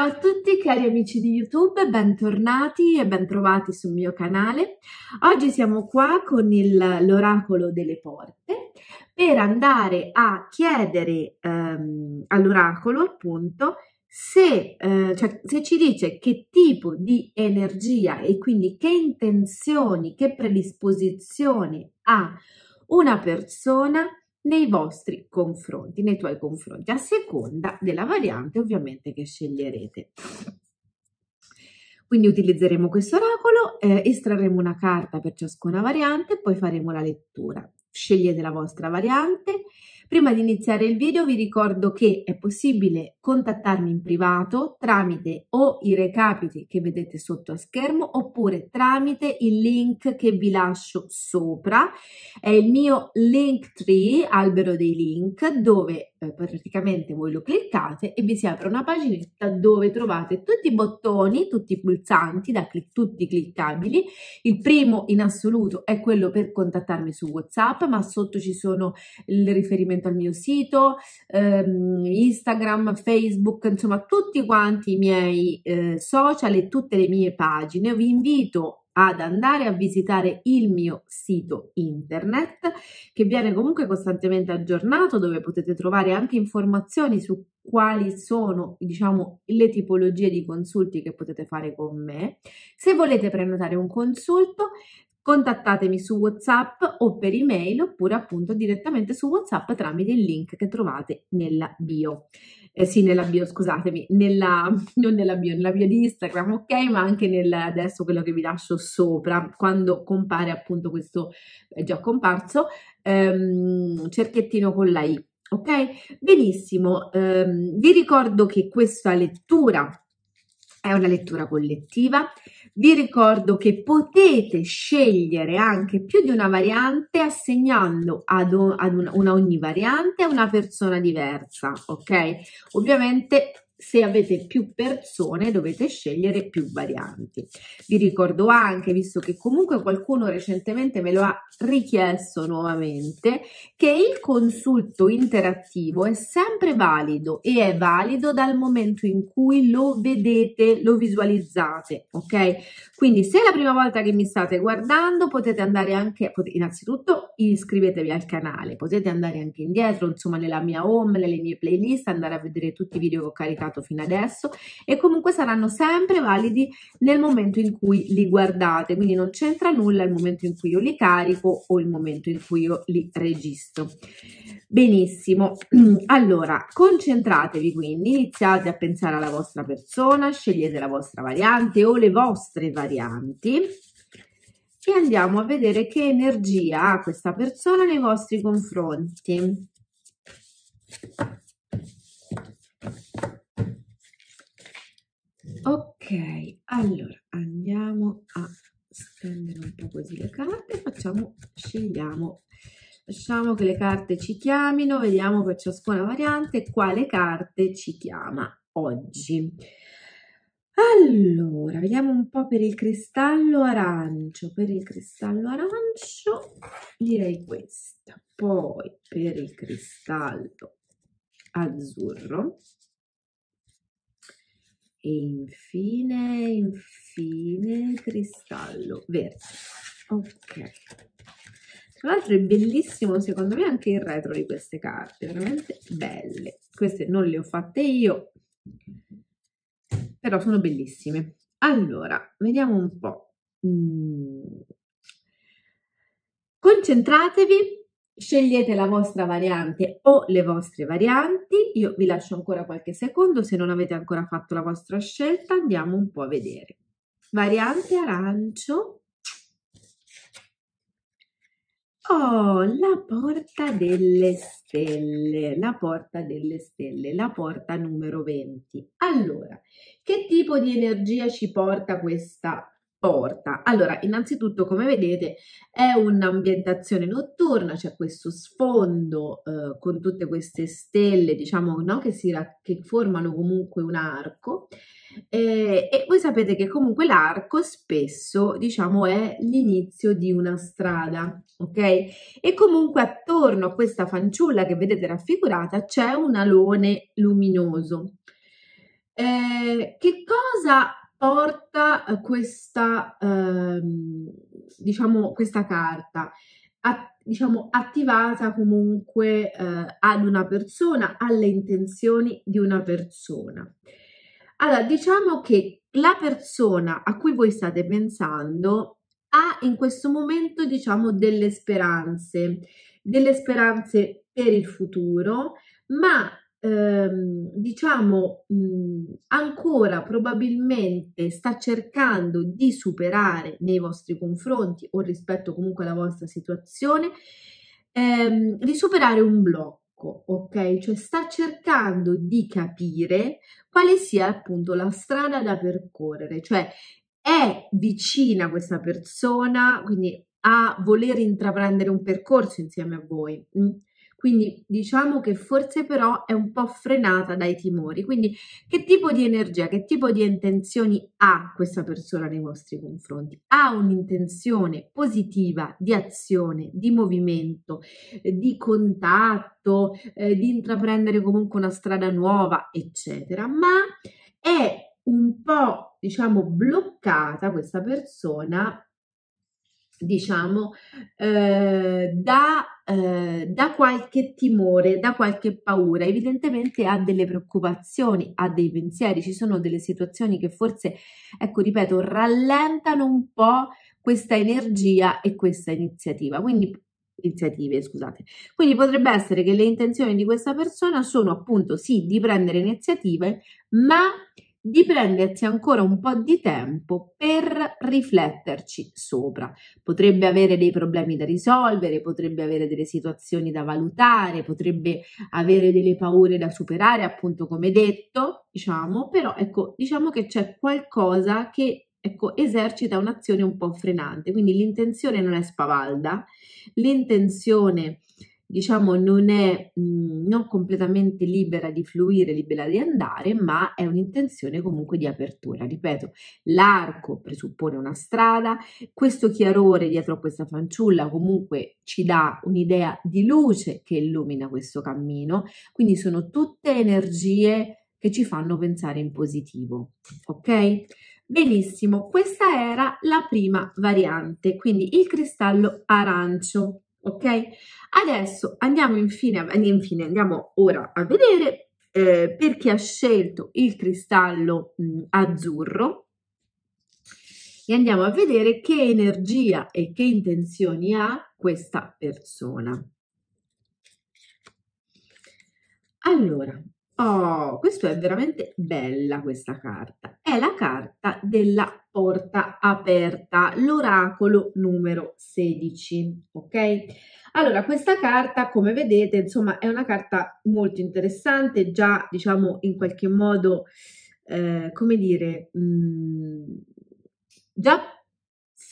Ciao a tutti cari amici di YouTube, bentornati e bentrovati sul mio canale. Oggi siamo qua con il, l'oracolo delle porte per andare a chiedere ehm, all'oracolo appunto se, eh, cioè, se ci dice che tipo di energia e quindi che intenzioni, che predisposizioni ha una persona nei vostri confronti, nei tuoi confronti, a seconda della variante ovviamente che sceglierete. Quindi utilizzeremo questo oracolo, eh, estrarremo una carta per ciascuna variante e poi faremo la lettura. Scegliete la vostra variante, Prima di iniziare il video vi ricordo che è possibile contattarmi in privato tramite o i recapiti che vedete sotto a schermo oppure tramite il link che vi lascio sopra. È il mio link tree, albero dei link, dove eh, praticamente voi lo cliccate e vi si apre una paginetta dove trovate tutti i bottoni, tutti i pulsanti, da clic- tutti cliccabili. Il primo in assoluto è quello per contattarmi su WhatsApp, ma sotto ci sono il riferimento al mio sito, ehm, Instagram, Facebook, insomma tutti quanti i miei eh, social e tutte le mie pagine. Vi invito ad andare a visitare il mio sito internet che viene comunque costantemente aggiornato dove potete trovare anche informazioni su quali sono diciamo le tipologie di consulti che potete fare con me. Se volete prenotare un consulto contattatemi su WhatsApp o per email oppure appunto direttamente su WhatsApp tramite il link che trovate nella bio eh, sì, nella bio, scusatemi, nella, non nella bio, nella bio di Instagram, ok, ma anche nel, adesso quello che vi lascio sopra, quando compare appunto questo, è già comparso, ehm, cerchettino con la I, ok? Benissimo, ehm, vi ricordo che questa lettura è una lettura collettiva. Vi ricordo che potete scegliere anche più di una variante assegnando ad, un, ad una, una, ogni variante a una persona diversa, ok? Ovviamente se avete più persone dovete scegliere più varianti. Vi ricordo anche, visto che comunque qualcuno recentemente me lo ha richiesto nuovamente, che il consulto interattivo è sempre valido e è valido dal momento in cui lo vedete, lo visualizzate, ok? Quindi se è la prima volta che mi state guardando potete andare anche, innanzitutto iscrivetevi al canale, potete andare anche indietro, insomma nella mia home, nelle mie playlist, andare a vedere tutti i video che ho caricato citato fino adesso e comunque saranno sempre validi nel momento in cui li guardate, quindi non c'entra nulla il momento in cui io li carico o il momento in cui io li registro. Benissimo, allora concentratevi quindi, iniziate a pensare alla vostra persona, scegliete la vostra variante o le vostre varianti e andiamo a vedere che energia ha questa persona nei vostri confronti ok allora andiamo a stendere un po così le carte facciamo scegliamo lasciamo che le carte ci chiamino vediamo per ciascuna variante quale carte ci chiama oggi allora vediamo un po per il cristallo arancio per il cristallo arancio direi questa poi per il cristallo azzurro e infine, infine cristallo verde. Ok. Tra l'altro è bellissimo secondo me anche il retro di queste carte, veramente belle. Queste non le ho fatte io, però sono bellissime. Allora, vediamo un po'. Mm. Concentratevi scegliete la vostra variante o le vostre varianti. Io vi lascio ancora qualche secondo, se non avete ancora fatto la vostra scelta andiamo un po' a vedere. Variante arancio. Oh, la porta delle stelle, la porta delle stelle, la porta numero 20. Allora, che tipo di energia ci porta questa porta. Allora, innanzitutto, come vedete, è un'ambientazione notturna, c'è questo sfondo eh, con tutte queste stelle, diciamo, no, che, si, che formano comunque un arco. Eh, e voi sapete che comunque l'arco spesso, diciamo, è l'inizio di una strada, ok? E comunque attorno a questa fanciulla che vedete raffigurata c'è un alone luminoso. Eh, che cosa porta eh, questa, ehm, diciamo, questa carta, a, diciamo, attivata comunque eh, ad una persona, alle intenzioni di una persona. Allora, diciamo che la persona a cui voi state pensando ha in questo momento, diciamo, delle speranze, delle speranze per il futuro, ma ehm, diciamo, mh, ancora probabilmente sta cercando di superare nei vostri confronti o rispetto comunque alla vostra situazione, ehm, di superare un blocco, ok? Cioè sta cercando di capire quale sia appunto la strada da percorrere, cioè è vicina questa persona, quindi a voler intraprendere un percorso insieme a voi. Mh? Mm? Quindi diciamo che forse però è un po' frenata dai timori. Quindi che tipo di energia, che tipo di intenzioni ha questa persona nei vostri confronti? Ha un'intenzione positiva di azione, di movimento, eh, di contatto, eh, di intraprendere comunque una strada nuova, eccetera, ma è un po', diciamo, bloccata questa persona diciamo, eh, da eh, da qualche timore, da qualche paura, evidentemente ha delle preoccupazioni, ha dei pensieri, ci sono delle situazioni che forse, ecco, ripeto, rallentano un po' questa energia e questa iniziativa. Quindi iniziative, scusate. Quindi potrebbe essere che le intenzioni di questa persona sono appunto sì di prendere iniziative, ma di prendersi ancora un po' di tempo per rifletterci sopra. Potrebbe avere dei problemi da risolvere, potrebbe avere delle situazioni da valutare, potrebbe avere delle paure da superare, appunto come detto, diciamo, però ecco, diciamo che c'è qualcosa che ecco, esercita un'azione un po' frenante, quindi l'intenzione non è spavalda, l'intenzione diciamo, non è mh, mhmm, non completamente libera di fluire, libera di andare, ma è un'intenzione comunque di apertura. Ripeto, l'arco presuppone una strada, questo chiarore dietro a questa fanciulla comunque ci dà un'idea di luce che illumina questo cammino, quindi sono tutte energie che ci fanno pensare in positivo, ok? Benissimo, questa era la prima variante, quindi il cristallo arancio ok? Adesso andiamo infine, eh, infine andiamo ora a vedere eh, per chi ha scelto il cristallo mh, mm, azzurro e andiamo a vedere che energia e che intenzioni ha questa persona. Allora, oh, questo è veramente bella questa carta è la carta della porta aperta, l'oracolo numero 16, ok? Allora, questa carta, come vedete, insomma, è una carta molto interessante, già, diciamo, in qualche modo, eh, come dire, mh, mm, già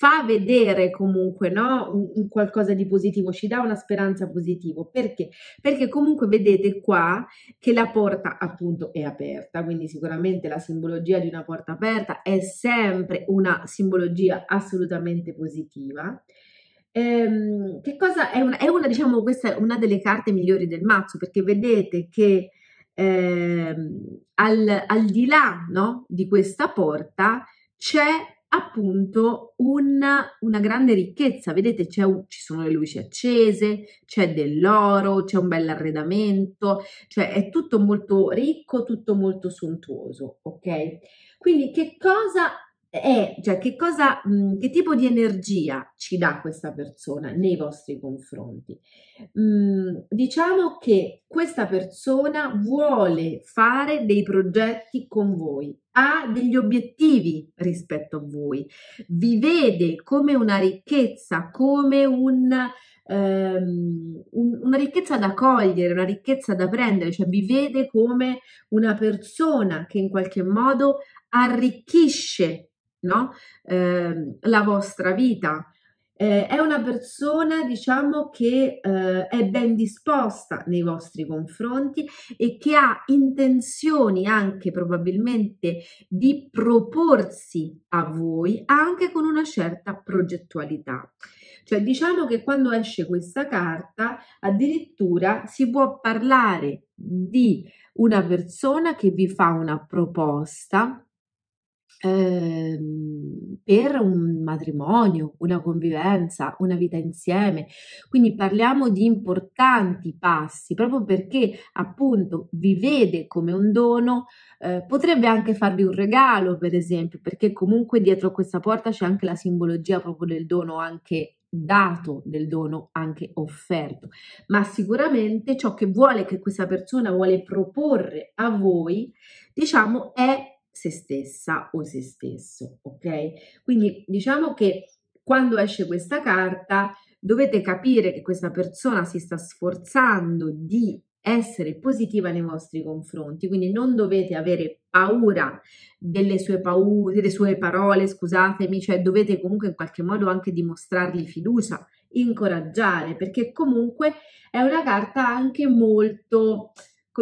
fa vedere comunque no, un, un qualcosa di positivo, ci dà una speranza positiva. Perché? Perché comunque vedete qua che la porta appunto è aperta, quindi sicuramente la simbologia di una porta aperta è sempre una simbologia assolutamente positiva ehm, che cosa è una, è una, diciamo, questa è una delle carte migliori del mazzo, perché vedete che eh, al, al, di là no, di questa porta c'è appunto una, una grande ricchezza. Vedete, un, ci sono le luci accese, c'è dell'oro, c'è un bel arredamento, cioè è tutto molto ricco, tutto molto sontuoso, ok? Quindi che cosa è, cioè, che, cosa, mh, mhmm, che tipo di energia ci dà questa persona nei vostri confronti? Mh, mhmm, diciamo che questa persona vuole fare dei progetti con voi, ha degli obiettivi rispetto a voi, vi vede come una ricchezza, come un, ehm, un, una ricchezza da cogliere, una ricchezza da prendere, cioè vi vede come una persona che in qualche modo arricchisce no? eh, la vostra vita. Eh, è una persona, diciamo, che eh, è ben disposta nei vostri confronti e che ha intenzioni anche probabilmente di proporsi a voi anche con una certa progettualità. Cioè diciamo che quando esce questa carta addirittura si può parlare di una persona che vi fa una proposta Ehm, per un matrimonio, una convivenza, una vita insieme. Quindi parliamo di importanti passi, proprio perché appunto vi vede come un dono, eh, potrebbe anche farvi un regalo, per esempio, perché comunque dietro questa porta c'è anche la simbologia proprio del dono anche dato del dono anche offerto, ma sicuramente ciò che vuole che questa persona vuole proporre a voi, diciamo, è se stessa o se stesso, ok? Quindi diciamo che quando esce questa carta dovete capire che questa persona si sta sforzando di essere positiva nei vostri confronti, quindi non dovete avere paura delle sue, paure, delle sue parole, scusatemi, cioè dovete comunque in qualche modo anche dimostrargli fiducia, incoraggiare, perché comunque è una carta anche molto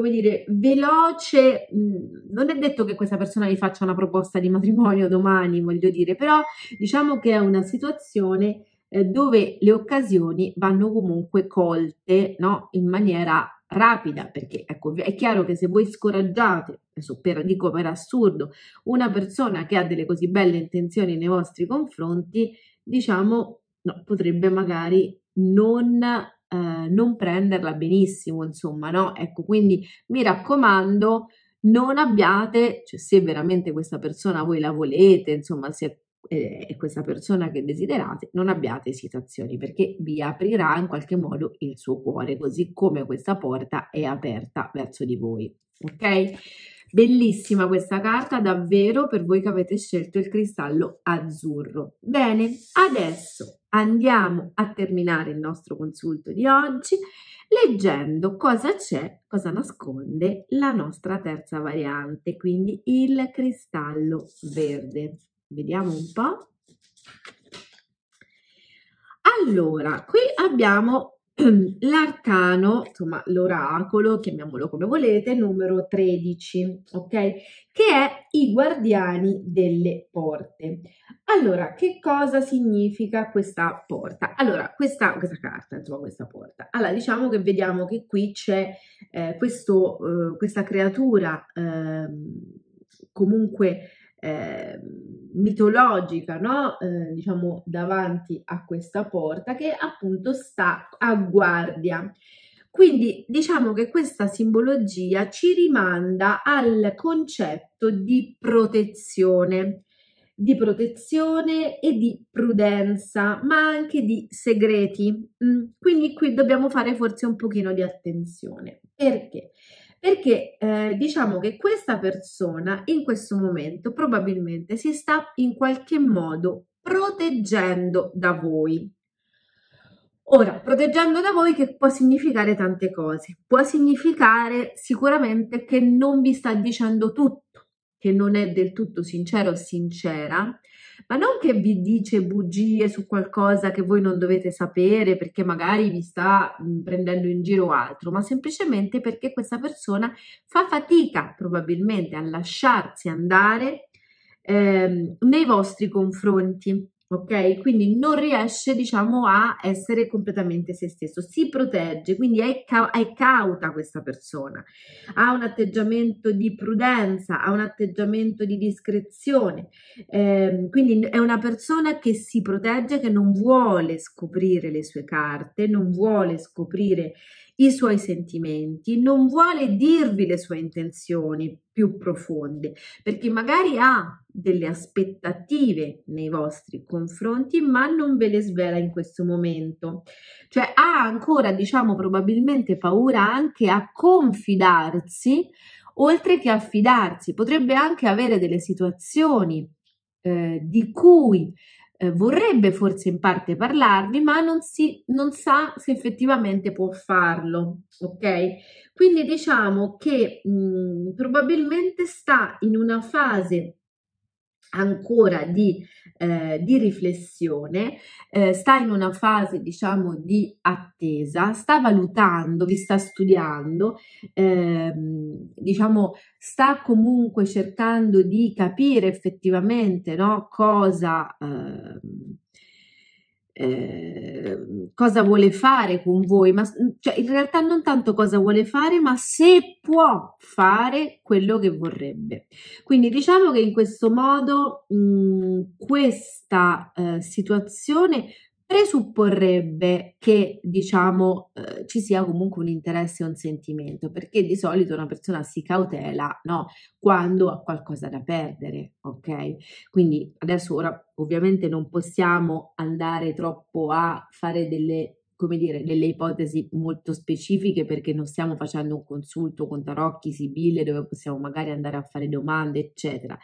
come dire, veloce, mm, non è detto che questa persona vi faccia una proposta di matrimonio domani, voglio dire, però diciamo che è una situazione eh, dove le occasioni vanno comunque colte no? in maniera rapida, perché ecco, è chiaro che se voi scoraggiate, per, dico per assurdo, una persona che ha delle così belle intenzioni nei vostri confronti, diciamo, no, potrebbe magari non eh, non prenderla benissimo, insomma, no? Ecco, quindi mi raccomando, non abbiate, cioè se veramente questa persona voi la volete, insomma, se è eh, questa persona che desiderate, non abbiate esitazioni perché vi aprirà in qualche modo il suo cuore, così come questa porta è aperta verso di voi. Ok? Bellissima questa carta, davvero per voi che avete scelto il cristallo azzurro. Bene, adesso andiamo a terminare il nostro consulto di oggi leggendo cosa c'è, cosa nasconde la nostra terza variante, quindi il cristallo verde. Vediamo un po'. Allora, qui abbiamo l'arcano, insomma l'oracolo, chiamiamolo come volete, numero 13, ok? Che è i guardiani delle porte. Allora, che cosa significa questa porta? Allora, questa, questa carta, insomma, questa porta. Allora, diciamo che vediamo che qui c'è eh, questo, eh, questa creatura eh, comunque eh, mitologica, no? eh, diciamo davanti a questa porta che appunto sta a guardia. Quindi diciamo che questa simbologia ci rimanda al concetto di protezione, di protezione e di prudenza, ma anche di segreti. Mm, quindi qui dobbiamo fare forse un pochino di attenzione. Perché? perché eh, diciamo che questa persona in questo momento probabilmente si sta in qualche modo proteggendo da voi. Ora, proteggendo da voi che può significare tante cose. Può significare sicuramente che non vi sta dicendo tutto, che non è del tutto sincero o sincera ma non che vi dice bugie su qualcosa che voi non dovete sapere perché magari vi sta prendendo in giro altro, ma semplicemente perché questa persona fa fatica probabilmente a lasciarsi andare ehm, nei vostri confronti ok? Quindi non riesce, diciamo, a essere completamente se stesso, si protegge, quindi è, ca- è, cauta questa persona, ha un atteggiamento di prudenza, ha un atteggiamento di discrezione, eh, quindi è una persona che si protegge, che non vuole scoprire le sue carte, non vuole scoprire i suoi sentimenti, non vuole dirvi le sue intenzioni più profonde, perché magari ha delle aspettative nei vostri confronti, ma non ve le svela in questo momento. Cioè ha ancora, diciamo, probabilmente paura anche a confidarsi, oltre che a fidarsi. Potrebbe anche avere delle situazioni eh, di cui eh, vorrebbe forse in parte parlarvi, ma non, si, non sa se effettivamente può farlo. Ok? Quindi diciamo che mh, mm, probabilmente sta in una fase ancora di, eh, di riflessione, eh, sta in una fase diciamo di attesa, sta valutando, vi sta studiando, ehm, diciamo sta comunque cercando di capire effettivamente no, cosa... Eh, Ehm, cosa vuole fare con voi, ma cioè, in realtà non tanto cosa vuole fare, ma se può fare quello che vorrebbe. Quindi diciamo che in questo modo mh, mhmm, questa eh, situazione presupporrebbe che diciamo eh, ci sia comunque un interesse e un sentimento, perché di solito una persona si cautela, no, quando ha qualcosa da perdere, ok? Quindi adesso ora ovviamente non possiamo andare troppo a fare delle come dire, delle ipotesi molto specifiche perché non stiamo facendo un consulto con Tarocchi, Sibille, dove possiamo magari andare a fare domande, eccetera.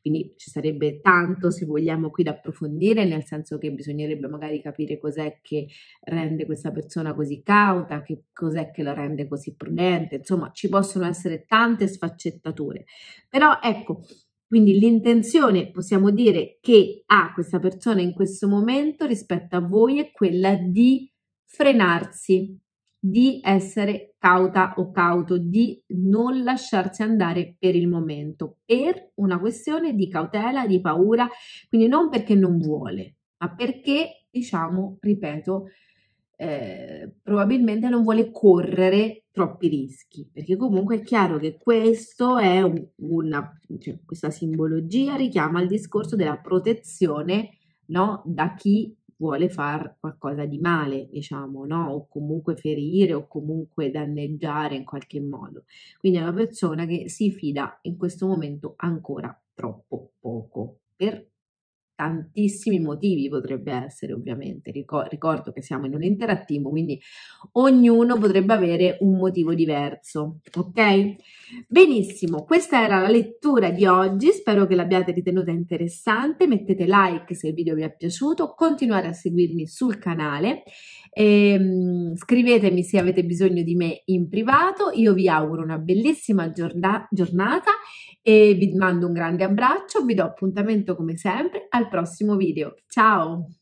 Quindi ci sarebbe tanto, se vogliamo, qui da approfondire, nel senso che bisognerebbe magari capire cos'è che rende questa persona così cauta, che cos'è che la rende così prudente, insomma, ci possono essere tante sfaccettature. Però ecco, quindi l'intenzione possiamo dire che ha questa persona in questo momento rispetto a voi è quella di frenarsi, di essere cauta o cauto, di non lasciarsi andare per il momento, per una questione di cautela, di paura, quindi non perché non vuole, ma perché, diciamo, ripeto, eh, probabilmente non vuole correre troppi rischi, perché comunque è chiaro che questo è un, una, cioè, questa simbologia richiama il discorso della protezione no, da chi vuole far qualcosa di male, diciamo, no? o comunque ferire o comunque danneggiare in qualche modo. Quindi è una persona che si fida in questo momento ancora troppo poco per tantissimi motivi potrebbe essere ovviamente, ricordo che siamo in un interattivo, quindi ognuno potrebbe avere un motivo diverso, ok? Benissimo, questa era la lettura di oggi, spero che l'abbiate ritenuta interessante, mettete like se il video vi è piaciuto, continuate a seguirmi sul canale e, ehm, scrivetemi se avete bisogno di me in privato, io vi auguro una bellissima giorda- giornata e vi mando un grande abbraccio, vi do appuntamento come sempre al prossimo video. Ciao!